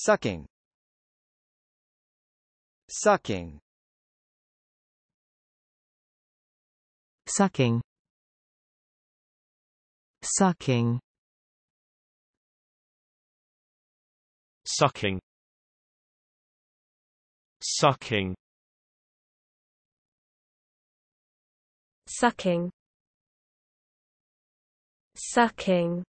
Sucking. Sucking. Sucking. Sucking. Sucking. Sucking. Sucking. Sucking.